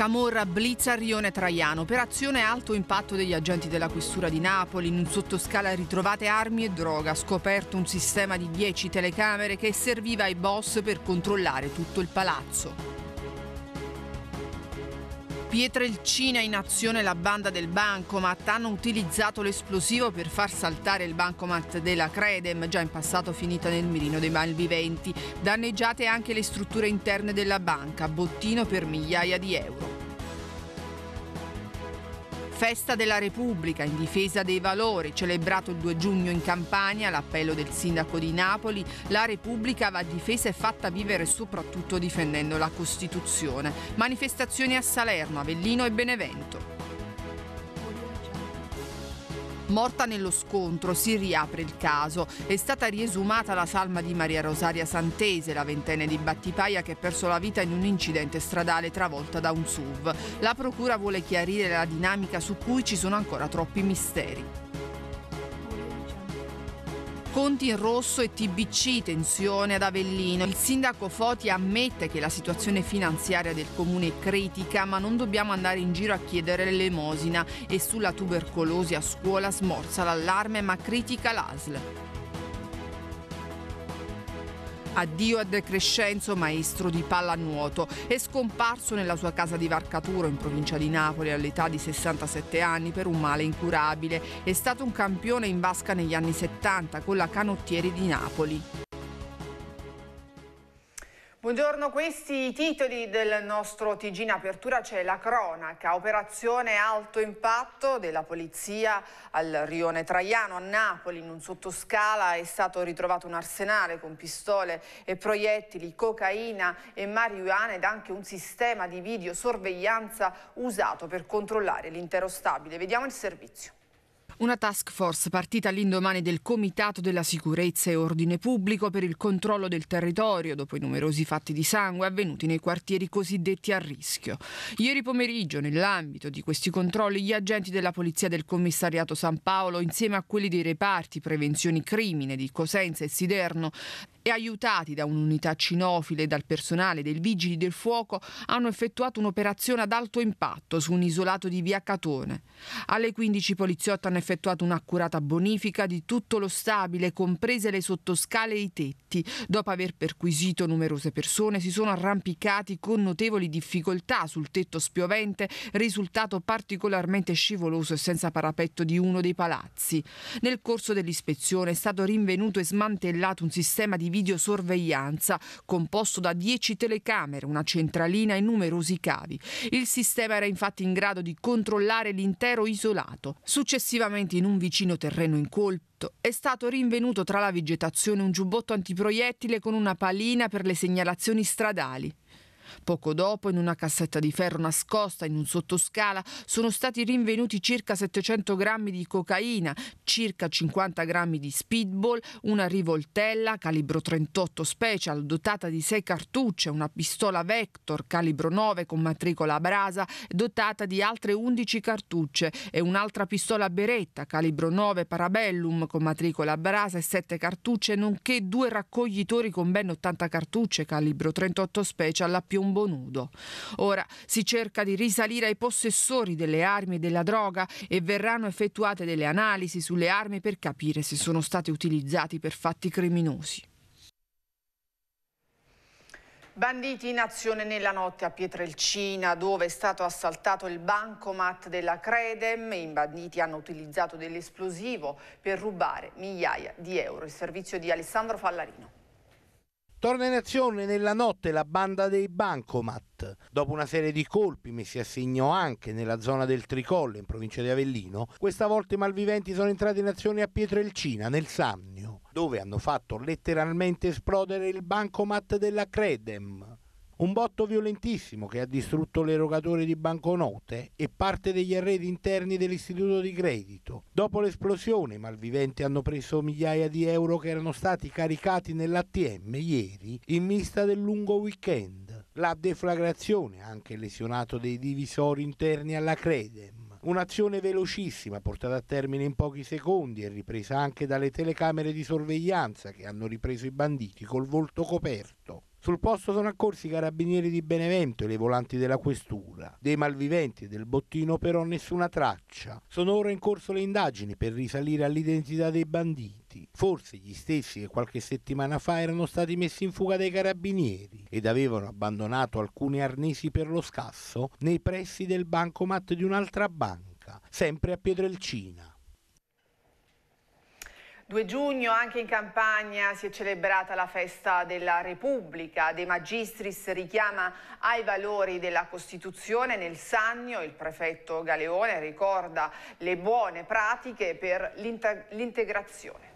Camorra blitza Rione Traiano, operazione alto impatto degli agenti della questura di Napoli, in un sottoscala ritrovate armi e droga, scoperto un sistema di 10 telecamere che serviva ai boss per controllare tutto il palazzo. Pietrelcina in azione la banda del bancomat, hanno utilizzato l'esplosivo per far saltare il bancomat della Credem, già in passato finita nel mirino dei malviventi. Danneggiate anche le strutture interne della banca, bottino per migliaia di euro. Festa della Repubblica in difesa dei valori, celebrato il 2 giugno in Campania, l'appello del sindaco di Napoli, la Repubblica va difesa e fatta vivere soprattutto difendendo la Costituzione. Manifestazioni a Salerno, Avellino e Benevento morta nello scontro, si riapre il caso. È stata riesumata la salma di Maria Rosaria Santese, la ventenne di Battipaia che ha perso la vita in un incidente stradale travolta da un SUV. La procura vuole chiarire la dinamica su cui ci sono ancora troppi misteri. Conti in rosso e TBC, tensione ad Avellino. Il sindaco Foti ammette che la situazione finanziaria del comune è critica, ma non dobbiamo andare in giro a chiedere l'elemosina e sulla tubercolosi a scuola smorza l'allarme ma critica l'ASL. Addio a De Crescenzo, maestro di pallanuoto, è scomparso nella sua casa di Varcaturo in provincia di Napoli all'età di 67 anni per un male incurabile. È stato un campione in vasca negli anni 70 con la Canottieri di Napoli. Buongiorno, questi i titoli del nostro TG in apertura c'è la cronaca, operazione alto impatto della polizia al rione Traiano a Napoli in un sottoscala è stato ritrovato un arsenale con pistole e proiettili, cocaina e marijuana ed anche un sistema di videosorveglianza usato per controllare l'intero stabile. Vediamo il servizio. Una task force partita all'indomani del Comitato della Sicurezza e Ordine Pubblico per il controllo del territorio dopo i numerosi fatti di sangue avvenuti nei quartieri cosiddetti a rischio. Ieri pomeriggio, nell'ambito di questi controlli, gli agenti della Polizia del Commissariato San Paolo, insieme a quelli dei reparti prevenzioni crimine di Cosenza e Siderno, e aiutati da un'unità cinofile e dal personale dei Vigili del Fuoco hanno effettuato un'operazione ad alto impatto su un isolato di via Catone. Alle 15 i poliziotti hanno effettuato un'accurata bonifica di tutto lo stabile, comprese le sottoscale e i tetti. Dopo aver perquisito numerose persone si sono arrampicati con notevoli difficoltà sul tetto spiovente, risultato particolarmente scivoloso e senza parapetto di uno dei palazzi. Nel corso dell'ispezione è stato rinvenuto e smantellato un sistema di videosorveglianza, composto da 10 telecamere, una centralina e numerosi cavi. Il sistema era infatti in grado di controllare l'intero isolato. Successivamente in un vicino terreno incolto è stato rinvenuto tra la vegetazione un giubbotto antiproiettile con una palina per le segnalazioni stradali. Poco dopo, in una cassetta di ferro nascosta in un sottoscala, sono stati rinvenuti circa 700 grammi di cocaina, circa 50 grammi di speedball, una rivoltella calibro 38 special dotata di 6 cartucce, una pistola Vector calibro 9 con matricola a brasa dotata di altre 11 cartucce e un'altra pistola Beretta calibro 9 Parabellum con matricola a brasa e 7 cartucce, nonché due raccoglitori con ben 80 cartucce calibro 38 special a più piombo nudo. Ora si cerca di risalire ai possessori delle armi e della droga e verranno effettuate delle analisi sulle armi per capire se sono state utilizzate per fatti criminosi. Banditi in azione nella notte a Pietrelcina, dove è stato assaltato il bancomat della Credem. I banditi hanno utilizzato dell'esplosivo per rubare migliaia di euro. Il servizio di Alessandro Fallarino. Torna in azione nella notte la banda dei Bancomat. Dopo una serie di colpi messi a segno anche nella zona del Tricolle, in provincia di Avellino, questa volta i malviventi sono entrati in azione a Pietrelcina, nel Sannio, dove hanno fatto letteralmente esplodere il Bancomat della Credem. Un botto violentissimo che ha distrutto l'erogatore di banconote e parte degli arredi interni dell'istituto di credito. Dopo l'esplosione i malviventi hanno preso migliaia di euro che erano stati caricati nell'ATM ieri in vista del lungo weekend. La deflagrazione ha anche lesionato dei divisori interni alla Credem. Un'azione velocissima portata a termine in pochi secondi e ripresa anche dalle telecamere di sorveglianza che hanno ripreso i banditi col volto coperto. Sul posto sono accorsi i carabinieri di Benevento e le volanti della questura. Dei malviventi e del bottino però nessuna traccia. Sono ora in corso le indagini per risalire all'identità dei banditi. Forse gli stessi che qualche settimana fa erano stati messi in fuga dai carabinieri ed avevano abbandonato alcuni arnesi per lo scasso nei pressi del bancomat di un'altra banca, sempre a Pietrelcina. 2 giugno anche in campagna si è celebrata la festa della Repubblica. De Magistris richiama ai valori della Costituzione. Nel Sannio il prefetto Galeone ricorda le buone pratiche per l'integrazione.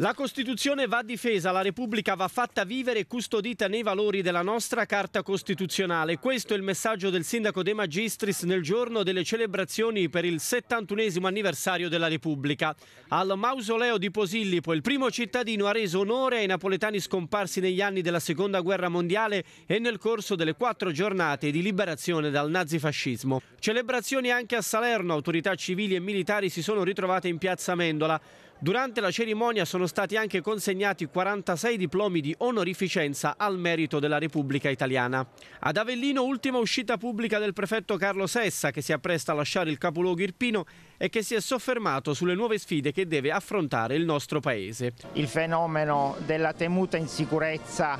La Costituzione va difesa, la Repubblica va fatta vivere e custodita nei valori della nostra Carta Costituzionale. Questo è il messaggio del sindaco De Magistris nel giorno delle celebrazioni per il 71 anniversario della Repubblica. Al mausoleo di Posillipo il primo cittadino ha reso onore ai napoletani scomparsi negli anni della Seconda Guerra Mondiale e nel corso delle quattro giornate di liberazione dal nazifascismo. Celebrazioni anche a Salerno, autorità civili e militari si sono ritrovate in piazza Mendola. Durante la cerimonia sono stati anche consegnati 46 diplomi di onorificenza al merito della Repubblica Italiana. Ad Avellino ultima uscita pubblica del prefetto Carlo Sessa che si appresta a lasciare il capoluogo irpino e che si è soffermato sulle nuove sfide che deve affrontare il nostro paese. Il fenomeno della temuta insicurezza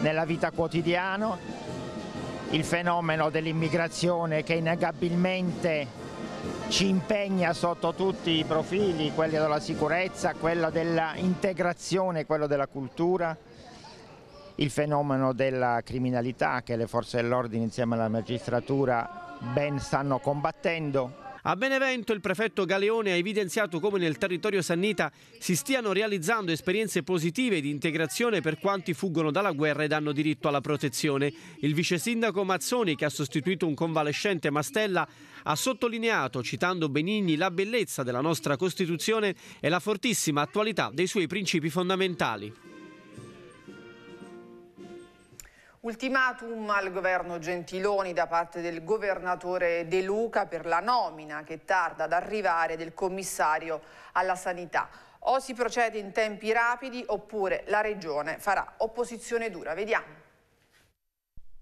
nella vita quotidiana, il fenomeno dell'immigrazione che innegabilmente ci impegna sotto tutti i profili, quello della sicurezza, quello dell'integrazione, quello della cultura, il fenomeno della criminalità che le forze dell'ordine insieme alla magistratura ben stanno combattendo a Benevento il prefetto Galeone ha evidenziato come nel territorio sannita si stiano realizzando esperienze positive di integrazione per quanti fuggono dalla guerra ed hanno diritto alla protezione. Il vice sindaco Mazzoni, che ha sostituito un convalescente Mastella, ha sottolineato, citando Benigni, la bellezza della nostra Costituzione e la fortissima attualità dei suoi principi fondamentali. Ultimatum al governo Gentiloni da parte del governatore De Luca per la nomina che tarda ad arrivare del commissario alla sanità. O si procede in tempi rapidi oppure la regione farà opposizione dura. Vediamo.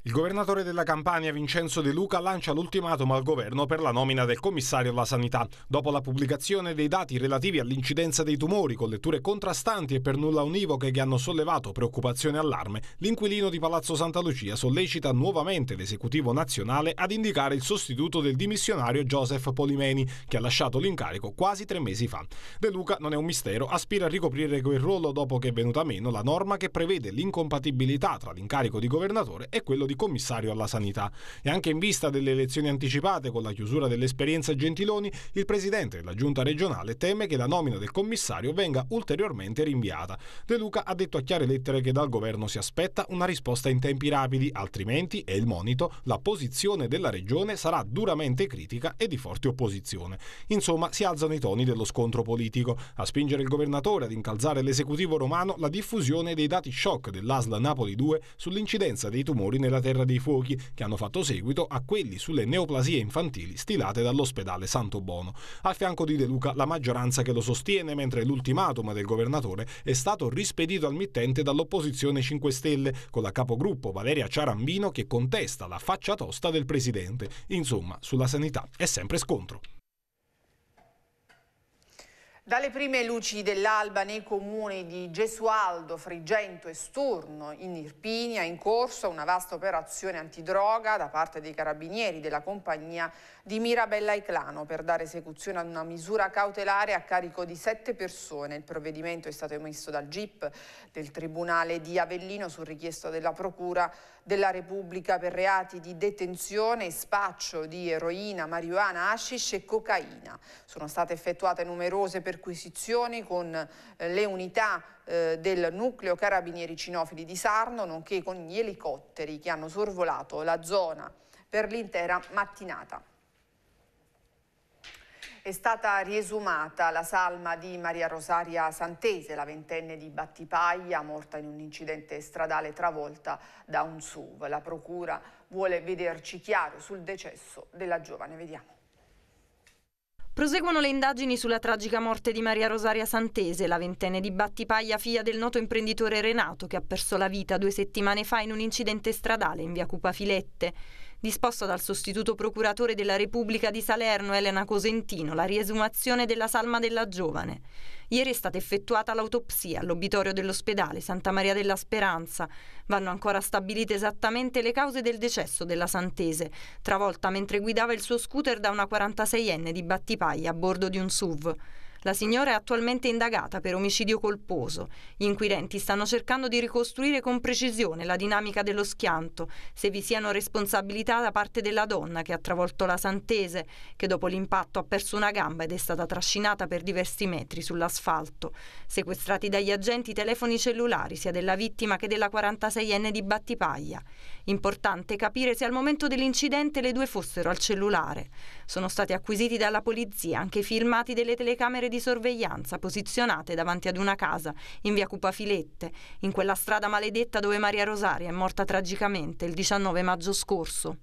Il governatore della Campania Vincenzo De Luca lancia l'ultimatum al governo per la nomina del commissario alla sanità, dopo la pubblicazione dei dati relativi all'incidenza dei tumori con letture contrastanti e per nulla univoche che hanno sollevato preoccupazione e allarme. L'inquilino di Palazzo Santa Lucia sollecita nuovamente l'esecutivo nazionale ad indicare il sostituto del dimissionario Joseph Polimeni, che ha lasciato l'incarico quasi tre mesi fa. De Luca non è un mistero, aspira a ricoprire quel ruolo dopo che è venuta meno la norma che prevede l'incompatibilità tra l'incarico di governatore e quello di di commissario alla sanità. E anche in vista delle elezioni anticipate con la chiusura dell'esperienza Gentiloni, il presidente della giunta regionale teme che la nomina del commissario venga ulteriormente rinviata. De Luca ha detto a chiare lettere che dal governo si aspetta una risposta in tempi rapidi, altrimenti, è il monito, la posizione della regione sarà duramente critica e di forte opposizione. Insomma, si alzano i toni dello scontro politico. A spingere il governatore ad incalzare l'esecutivo romano la diffusione dei dati shock dell'ASLA Napoli 2 sull'incidenza dei tumori nella Terra dei Fuochi, che hanno fatto seguito a quelli sulle neoplasie infantili stilate dall'ospedale Santo Bono. A fianco di De Luca la maggioranza che lo sostiene, mentre l'ultimatum del governatore è stato rispedito al mittente dall'opposizione 5 Stelle, con la capogruppo Valeria Ciarambino che contesta la faccia tosta del presidente. Insomma, sulla sanità è sempre scontro. Dalle prime luci dell'alba nei comuni di Gesualdo, Frigento e Sturno, in Irpinia, è in corso una vasta operazione antidroga da parte dei carabinieri della compagnia di Mirabella Iclano per dare esecuzione ad una misura cautelare a carico di sette persone. Il provvedimento è stato emesso dal GIP del Tribunale di Avellino su richiesta della Procura della Repubblica per reati di detenzione e spaccio di eroina, marijuana, hashish e cocaina. Sono state effettuate numerose perquisizioni con eh, le unità eh, del nucleo carabinieri cinofili di Sarno, nonché con gli elicotteri che hanno sorvolato la zona per l'intera mattinata. È stata riesumata la salma di Maria Rosaria Santese, la ventenne di Battipaglia, morta in un incidente stradale travolta da un SUV. La procura vuole vederci chiaro sul decesso della giovane. Vediamo. Proseguono le indagini sulla tragica morte di Maria Rosaria Santese, la ventenne di Battipaglia, figlia del noto imprenditore Renato, che ha perso la vita due settimane fa in un incidente stradale in via Cupa Filette disposta dal sostituto procuratore della Repubblica di Salerno Elena Cosentino la riesumazione della salma della giovane. Ieri è stata effettuata l'autopsia all'obitorio dell'ospedale Santa Maria della Speranza. Vanno ancora stabilite esattamente le cause del decesso della Santese, travolta mentre guidava il suo scooter da una 46enne di Battipaglia a bordo di un SUV. La signora è attualmente indagata per omicidio colposo. Gli inquirenti stanno cercando di ricostruire con precisione la dinamica dello schianto, se vi siano responsabilità da parte della donna che ha travolto la Santese, che dopo l'impatto ha perso una gamba ed è stata trascinata per diversi metri sull'asfalto. Sequestrati dagli agenti telefoni cellulari sia della vittima che della 46enne di Battipaglia. Importante capire se al momento dell'incidente le due fossero al cellulare. Sono stati acquisiti dalla polizia anche i filmati delle telecamere di sorveglianza posizionate davanti ad una casa in via Cupafilette, in quella strada maledetta dove Maria Rosaria è morta tragicamente il 19 maggio scorso.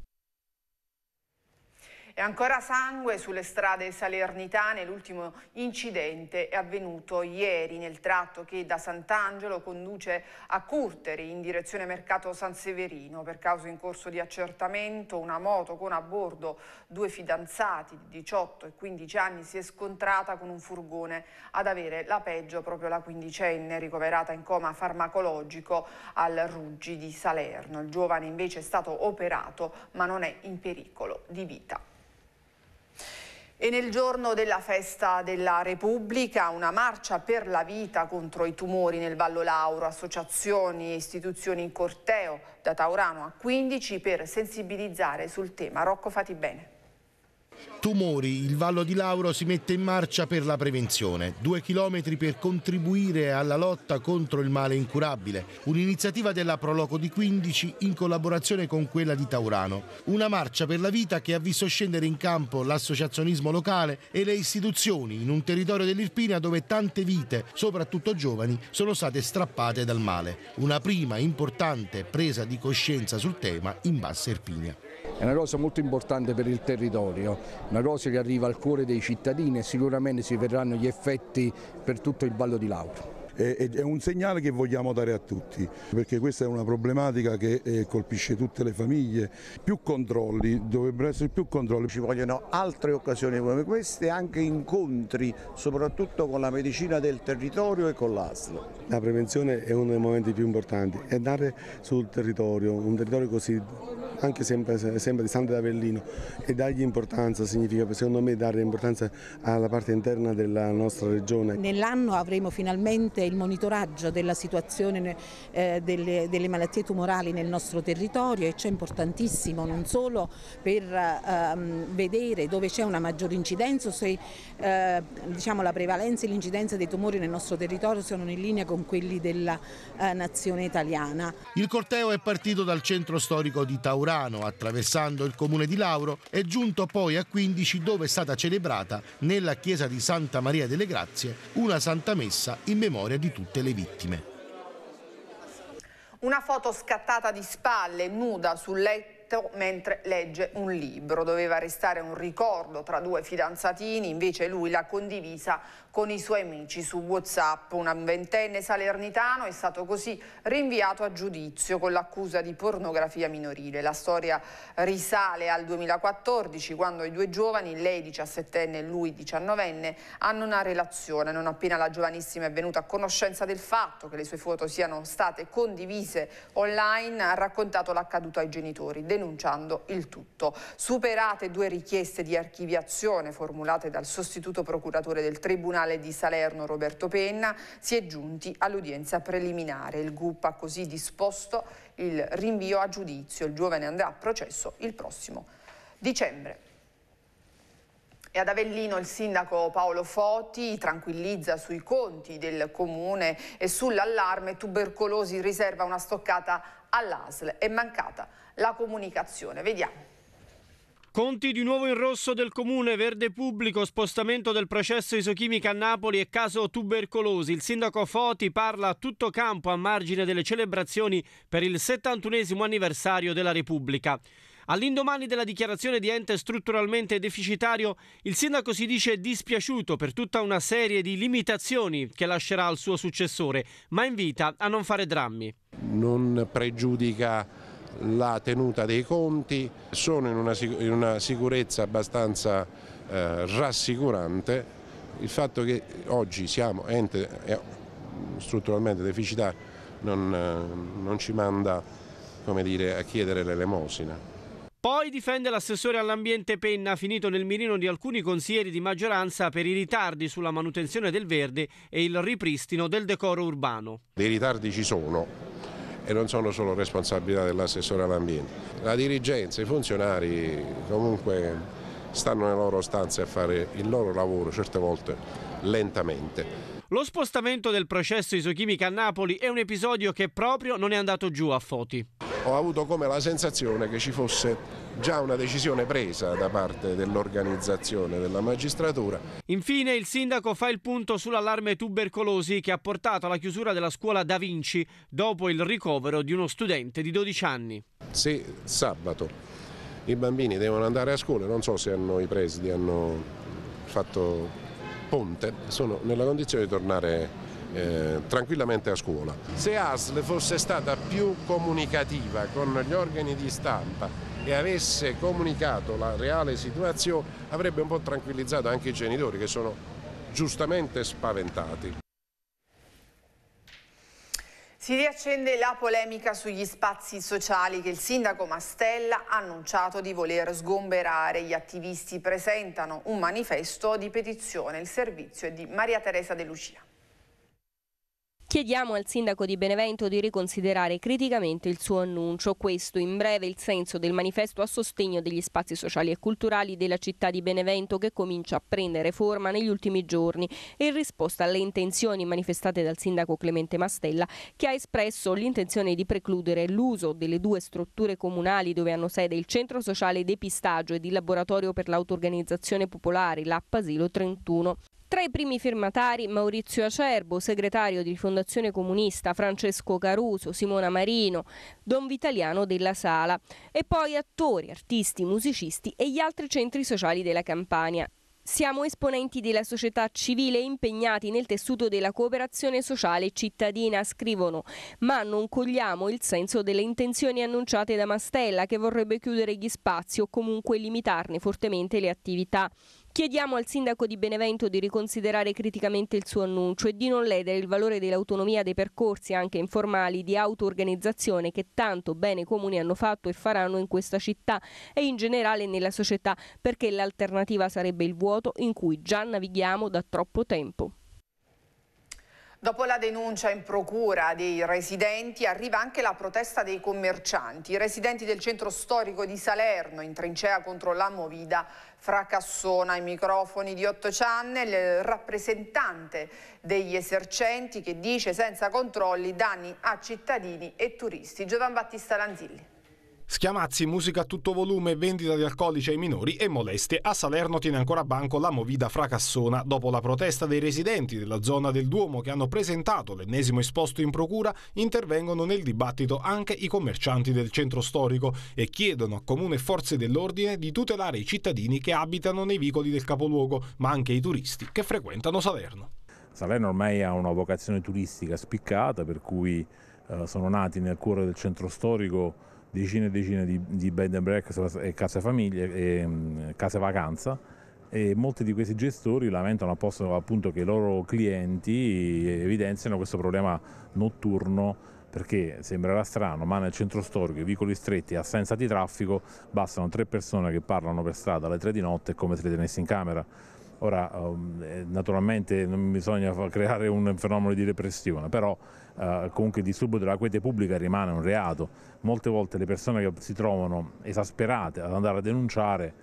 E ancora sangue sulle strade salernitane, l'ultimo incidente è avvenuto ieri nel tratto che da Sant'Angelo conduce a Curteri in direzione Mercato San Severino. Per causa in corso di accertamento una moto con a bordo due fidanzati di 18 e 15 anni si è scontrata con un furgone ad avere la peggio proprio la quindicenne ricoverata in coma farmacologico al Ruggi di Salerno. Il giovane invece è stato operato ma non è in pericolo di vita. E nel giorno della festa della Repubblica una marcia per la vita contro i tumori nel Vallo Lauro, associazioni e istituzioni in corteo da Taurano a 15 per sensibilizzare sul tema. Rocco fati bene. Tumori, il Vallo di Lauro si mette in marcia per la prevenzione. Due chilometri per contribuire alla lotta contro il male incurabile. Un'iniziativa della Proloco di 15 in collaborazione con quella di Taurano. Una marcia per la vita che ha visto scendere in campo l'associazionismo locale e le istituzioni in un territorio dell'Irpina dove tante vite, soprattutto giovani, sono state strappate dal male. Una prima importante presa di coscienza sul tema in Bassa Irpinia. È una cosa molto importante per il territorio, una cosa che arriva al cuore dei cittadini e sicuramente si vedranno gli effetti per tutto il ballo di Lauro è un segnale che vogliamo dare a tutti, perché questa è una problematica che eh, colpisce tutte le famiglie. Più controlli, dovrebbero essere più controlli. Ci vogliono altre occasioni come queste, anche incontri, soprattutto con la medicina del territorio e con l'ASL. La prevenzione è uno dei momenti più importanti, è dare sul territorio, un territorio così anche sempre, sempre di Santa d'Avellino e dargli importanza significa secondo me dare importanza alla parte interna della nostra regione. Nell'anno avremo finalmente importante il monitoraggio della situazione eh, delle, delle, malattie tumorali nel nostro territorio e c'è importantissimo non solo per ehm, vedere dove c'è una maggiore incidenza, se eh, diciamo, la prevalenza e l'incidenza dei tumori nel nostro territorio sono in linea con quelli della eh, nazione italiana. Il corteo è partito dal centro storico di Taurano, attraversando il comune di Lauro è giunto poi a 15 dove è stata celebrata nella chiesa di Santa Maria delle Grazie una santa messa in memoria memoria di tutte le vittime. Una foto scattata di spalle, nuda sul letto mentre legge un libro. Doveva restare un ricordo tra due fidanzatini, invece lui l'ha condivisa con i suoi amici su Whatsapp. Un ventenne salernitano è stato così rinviato a giudizio con l'accusa di pornografia minorile. La storia risale al 2014 quando i due giovani, lei 17enne e lui 19enne, hanno una relazione. Non appena la giovanissima è venuta a conoscenza del fatto che le sue foto siano state condivise online, ha raccontato l'accaduto ai genitori, denunciando il tutto. Superate due richieste di archiviazione formulate dal sostituto procuratore del Tribunale Tribunale di Salerno Roberto Penna si è giunti all'udienza preliminare. Il GUP ha così disposto il rinvio a giudizio. Il giovane andrà a processo il prossimo dicembre. E ad Avellino il sindaco Paolo Foti tranquillizza sui conti del comune e sull'allarme tubercolosi riserva una stoccata all'ASL. È mancata la comunicazione. Vediamo. Conti di nuovo in rosso del comune, verde pubblico, spostamento del processo isochimica a Napoli e caso tubercolosi. Il sindaco Foti parla a tutto campo a margine delle celebrazioni per il 71 anniversario della Repubblica. All'indomani della dichiarazione di ente strutturalmente deficitario, il sindaco si dice dispiaciuto per tutta una serie di limitazioni che lascerà al suo successore, ma invita a non fare drammi. Non pregiudica la tenuta dei conti, sono in una, in una sicurezza abbastanza eh, rassicurante. Il fatto che oggi siamo ente eh, strutturalmente deficitario non, eh, non, ci manda dire, a chiedere l'elemosina. Poi difende l'assessore all'ambiente Penna, finito nel mirino di alcuni consiglieri di maggioranza per i ritardi sulla manutenzione del verde e il ripristino del decoro urbano. Dei ritardi ci sono, e non sono solo responsabilità dell'assessore all'ambiente. La dirigenza, i funzionari comunque stanno nelle loro stanze a fare il loro lavoro, certe volte lentamente. Lo spostamento del processo isochimica a Napoli è un episodio che proprio non è andato giù a Foti. Ho avuto come la sensazione che ci fosse già una decisione presa da parte dell'organizzazione della magistratura. Infine il sindaco fa il punto sull'allarme tubercolosi che ha portato alla chiusura della scuola Da Vinci dopo il ricovero di uno studente di 12 anni. Se sabato i bambini devono andare a scuola, non so se hanno i presidi, hanno fatto ponte, sono nella condizione di tornare eh, tranquillamente a scuola. Se ASL fosse stata più comunicativa con gli organi di stampa e avesse comunicato la reale situazione avrebbe un po' tranquillizzato anche i genitori che sono giustamente spaventati. Si riaccende la polemica sugli spazi sociali che il sindaco Mastella ha annunciato di voler sgomberare. Gli attivisti presentano un manifesto di petizione. Il servizio è di Maria Teresa De Lucia. Chiediamo al sindaco di Benevento di riconsiderare criticamente il suo annuncio. Questo in breve il senso del manifesto a sostegno degli spazi sociali e culturali della città di Benevento che comincia a prendere forma negli ultimi giorni in risposta alle intenzioni manifestate dal sindaco Clemente Mastella che ha espresso l'intenzione di precludere l'uso delle due strutture comunali dove hanno sede il centro sociale depistaggio ed il laboratorio per l'autoorganizzazione popolare, l'app Asilo 31. Tra i primi firmatari Maurizio Acerbo, segretario di Fondazione Comunista, Francesco Caruso, Simona Marino, Don Vitaliano della Sala e poi attori, artisti, musicisti e gli altri centri sociali della Campania. Siamo esponenti della società civile impegnati nel tessuto della cooperazione sociale cittadina, scrivono, ma non cogliamo il senso delle intenzioni annunciate da Mastella che vorrebbe chiudere gli spazi o comunque limitarne fortemente le attività. Chiediamo al sindaco di Benevento di riconsiderare criticamente il suo annuncio e di non ledere il valore dell'autonomia dei percorsi anche informali di auto-organizzazione che tanto bene i comuni hanno fatto e faranno in questa città e in generale nella società, perché l'alternativa sarebbe il vuoto in cui già navighiamo da troppo tempo. Dopo la denuncia in procura dei residenti arriva anche la protesta dei commercianti. I residenti del centro storico di Salerno in trincea contro la Movida fracassona i microfoni di 8 Channel, il rappresentante degli esercenti che dice senza controlli danni a cittadini e turisti. Giovan Battista Lanzilli. Schiamazzi, musica a tutto volume, vendita di alcolici ai minori e molestie. A Salerno tiene ancora a banco la movida fracassona dopo la protesta dei residenti della zona del Duomo che hanno presentato l'ennesimo esposto in procura, intervengono nel dibattito anche i commercianti del centro storico e chiedono a comune e forze dell'ordine di tutelare i cittadini che abitano nei vicoli del capoluogo, ma anche i turisti che frequentano Salerno. Salerno ormai ha una vocazione turistica spiccata, per cui eh, sono nati nel cuore del centro storico decine e decine di, di bed and breakfast e case, famiglie, e, mm, case vacanza e molti di questi gestori lamentano appunto che i loro clienti evidenziano questo problema notturno perché sembrerà strano, ma nel centro storico, i vicoli stretti assenza di traffico, bastano tre persone che parlano per strada alle tre di notte come se le tenesse in camera. Ora, ehm, eh, naturalmente non bisogna creare un fenomeno di repressione, però eh, comunque il disturbo della quiete pubblica rimane un reato. Molte volte le persone che si trovano esasperate ad andare a denunciare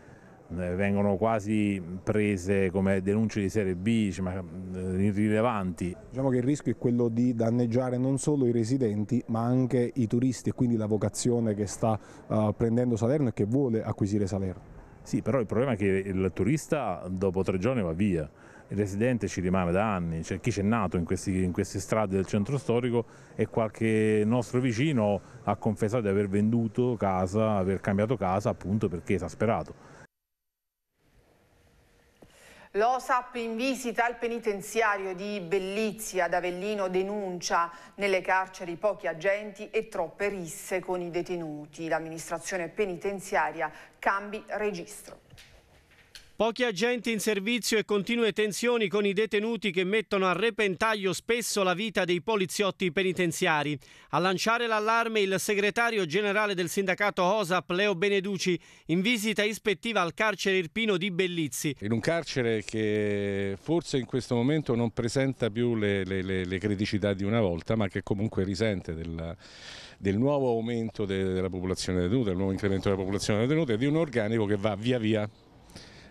eh, vengono quasi prese come denunce di serie B, cioè, ma, eh, irrilevanti. Diciamo che il rischio è quello di danneggiare non solo i residenti ma anche i turisti e quindi la vocazione che sta eh, prendendo Salerno e che vuole acquisire Salerno. Sì, però il problema è che il turista dopo tre giorni va via il residente ci rimane da anni, cioè chi c'è nato in, questi, in, queste strade del centro storico e qualche nostro vicino ha confessato di aver venduto casa, aver cambiato casa appunto perché esasperato. L'OSAP in visita al penitenziario di Bellizia ad Avellino denuncia nelle carceri pochi agenti e troppe risse con i detenuti. L'amministrazione penitenziaria cambi registro. Pochi agenti in servizio e continue tensioni con i detenuti che mettono a repentaglio spesso la vita dei poliziotti penitenziari. A lanciare l'allarme il segretario generale del sindacato OSAP Leo Beneduci in visita ispettiva al carcere irpino di Bellizzi. In un carcere che forse in questo momento non presenta più le, le, le, le criticità di una volta ma che comunque risente del, del nuovo aumento de, della popolazione detenuta, del nuovo incremento della popolazione detenuta e di un organico che va via via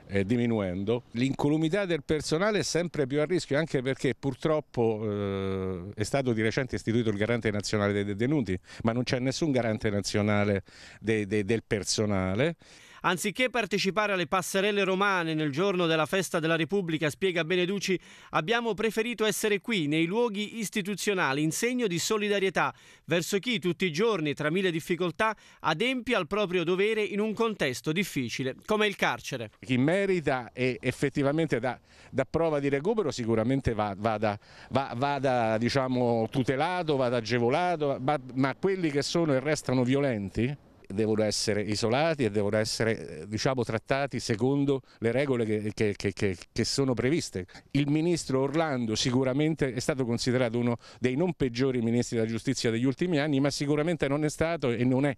eh, diminuendo. L'incolumità del personale è sempre più a rischio anche perché purtroppo eh, è stato di recente istituito il garante nazionale dei detenuti, ma non c'è nessun garante nazionale de, de, del personale. Anziché partecipare alle passerelle romane nel giorno della festa della Repubblica, spiega Beneduci, abbiamo preferito essere qui, nei luoghi istituzionali, in segno di solidarietà verso chi tutti i giorni, tra mille difficoltà, adempie al proprio dovere in un contesto difficile come il carcere. Chi merita e effettivamente da, da prova di recupero sicuramente va, vada, va, diciamo, tutelato, vada agevolato, ma, ma quelli che sono e restano violenti devono essere isolati e devono essere eh, diciamo, trattati secondo le regole che, che, che, che, sono previste. Il ministro Orlando sicuramente è stato considerato uno dei non peggiori ministri della giustizia degli ultimi anni, ma sicuramente non è stato e non è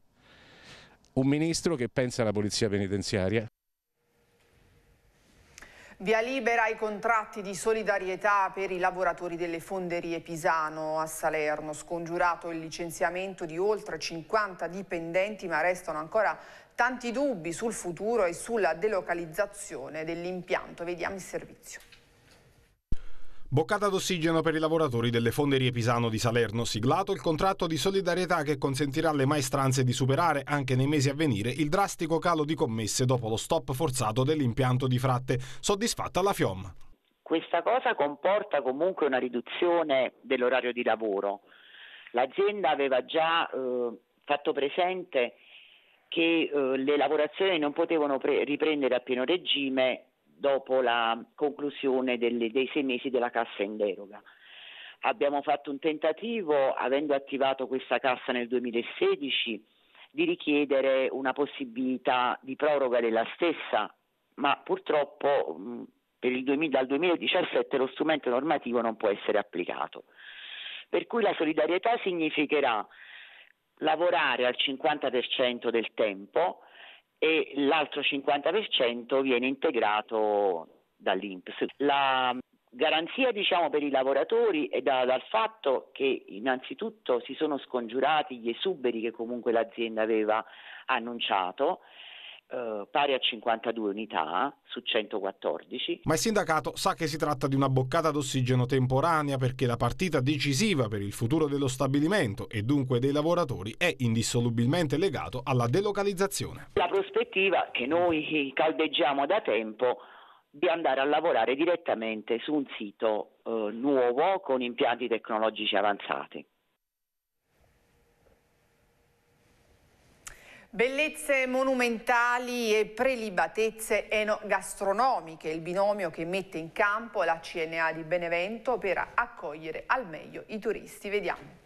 un ministro che pensa alla polizia penitenziaria. Via libera ai contratti di solidarietà per i lavoratori delle fonderie Pisano a Salerno. Scongiurato il licenziamento di oltre 50 dipendenti, ma restano ancora tanti dubbi sul futuro e sulla delocalizzazione dell'impianto. Vediamo il servizio. Boccata d'ossigeno per i lavoratori delle fonderie Pisano di Salerno, siglato il contratto di solidarietà che consentirà alle maestranze di superare anche nei mesi a venire il drastico calo di commesse dopo lo stop forzato dell'impianto di fratte, soddisfatta la FIOM. Questa cosa comporta comunque una riduzione dell'orario di lavoro. L'azienda aveva già eh, fatto presente che eh, le lavorazioni non potevano pre- riprendere a pieno regime dopo la conclusione delle, dei sei mesi della cassa in deroga. Abbiamo fatto un tentativo, avendo attivato questa cassa nel 2016, di richiedere una possibilità di proroga della stessa, ma purtroppo mm, il 2000, dal 2017 lo strumento normativo non può essere applicato. Per cui la solidarietà significherà lavorare al 50% del tempo, e l'altro 50% viene integrato dall'INPS. La garanzia diciamo, per i lavoratori è data dal fatto che innanzitutto si sono scongiurati gli esuberi che comunque l'azienda aveva annunciato eh, pari a 52 unità su 114. Ma il sindacato sa che si tratta di una boccata d'ossigeno temporanea perché la partita decisiva per il futuro dello stabilimento e dunque dei lavoratori è indissolubilmente legato alla delocalizzazione. La prospettiva che noi caldeggiamo da tempo di andare a lavorare direttamente su un sito eh, nuovo con impianti tecnologici avanzati. Bellezze monumentali e prelibatezze enogastronomiche, il binomio che mette in campo la CNA di Benevento per accogliere al meglio i turisti. Vediamo.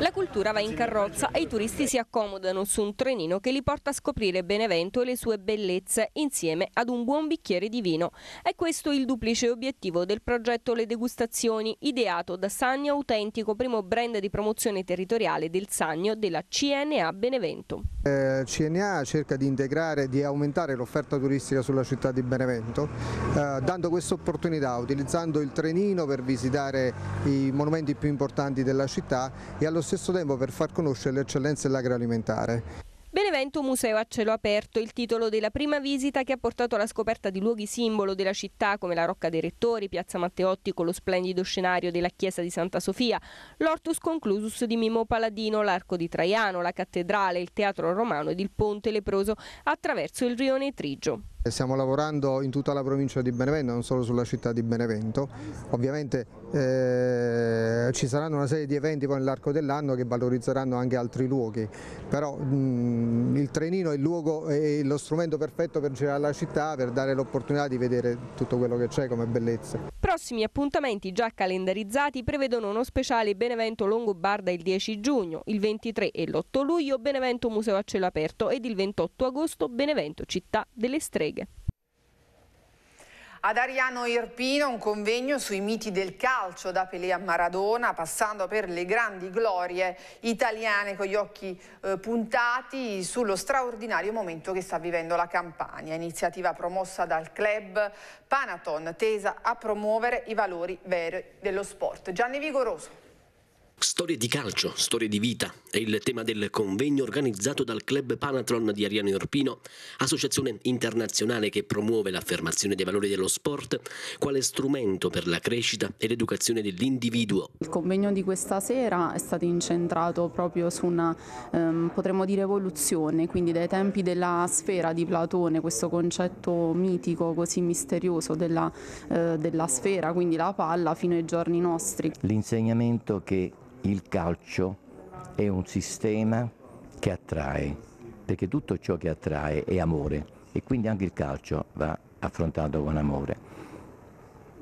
La cultura va in carrozza e i turisti si accomodano su un trenino che li porta a scoprire Benevento e le sue bellezze insieme ad un buon bicchiere di vino. È questo il duplice obiettivo del progetto Le Degustazioni, ideato da Sannio Autentico, primo brand di promozione territoriale del Sannio della CNA Benevento. Eh, CNA cerca di integrare, di aumentare l'offerta turistica sulla città di Benevento, eh, dando questa opportunità, utilizzando il trenino per visitare i monumenti più importanti della città qualità e allo stesso tempo per far conoscere le eccellenze dell'agroalimentare. Benevento Museo a cielo aperto, il titolo della prima visita che ha portato alla scoperta di luoghi simbolo della città come la Rocca dei Rettori, Piazza Matteotti con lo splendido scenario della chiesa di Santa Sofia, l'Ortus Conclusus di Mimo Paladino, l'Arco di Traiano, la Cattedrale, il Teatro Romano ed il Ponte Leproso attraverso il rione Trigio. Stiamo lavorando in tutta la provincia di Benevento, non solo sulla città di Benevento. Ovviamente eh, ci saranno una serie di eventi poi nell'arco dell'anno che valorizzeranno anche altri luoghi, però mh, mm, il trenino è, il luogo, è lo strumento perfetto per girare la città, per dare l'opportunità di vedere tutto quello che c'è come bellezza. Prossimi appuntamenti già calendarizzati prevedono uno speciale Benevento Longobarda il 10 giugno, il 23 e l'8 luglio Benevento Museo a cielo aperto ed il 28 agosto Benevento Città delle Streghe colleghe. Ad Ariano Irpino un convegno sui miti del calcio, da Pelé a Maradona, passando per le grandi glorie italiane con gli occhi eh, puntati sullo straordinario momento che sta vivendo la Campania. Iniziativa promossa dal club Panaton, tesa a promuovere i valori veri dello sport. Gianni Vigoroso. Storie di calcio, storie di vita è il tema del convegno organizzato dal Club Panatron di Ariano Irpino, associazione internazionale che promuove l'affermazione dei valori dello sport quale strumento per la crescita e l'educazione dell'individuo. Il convegno di questa sera è stato incentrato proprio su una, ehm, potremmo dire, evoluzione, quindi dai tempi della sfera di Platone, questo concetto mitico così misterioso della, eh, della sfera, quindi la palla, fino ai giorni nostri. L'insegnamento che il calcio è un sistema che attrae, perché tutto ciò che attrae è amore e quindi anche il calcio va affrontato con amore.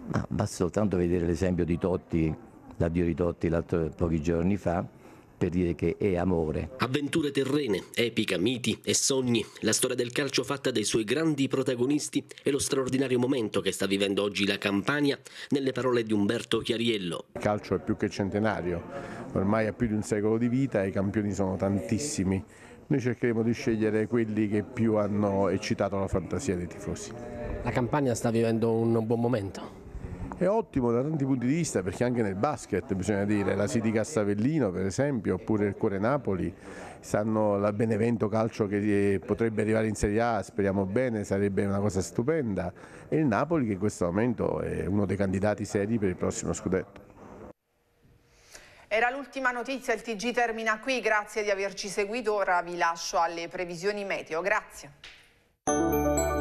Ma basta soltanto vedere l'esempio di Totti, l'addio di Totti pochi giorni fa, per dire che è amore. Avventure terrene, epica, miti e sogni, la storia del calcio fatta dai suoi grandi protagonisti e lo straordinario momento che sta vivendo oggi la Campania nelle parole di Umberto Chiariello. Il calcio è più che centenario, ormai ha più di un secolo di vita e i campioni sono tantissimi. Noi cercheremo di scegliere quelli che più hanno eccitato la fantasia dei tifosi. La Campania sta vivendo un buon momento è ottimo da tanti punti di vista perché anche nel basket bisogna dire, la City Cassavellino per esempio oppure il Cuore Napoli sanno la Benevento Calcio che eh, potrebbe arrivare in Serie A, speriamo bene, sarebbe una cosa stupenda e il Napoli che in questo momento è uno dei candidati seri per il prossimo scudetto. Era l'ultima notizia, il TG termina qui, grazie di averci seguito, ora vi lascio alle previsioni meteo, grazie.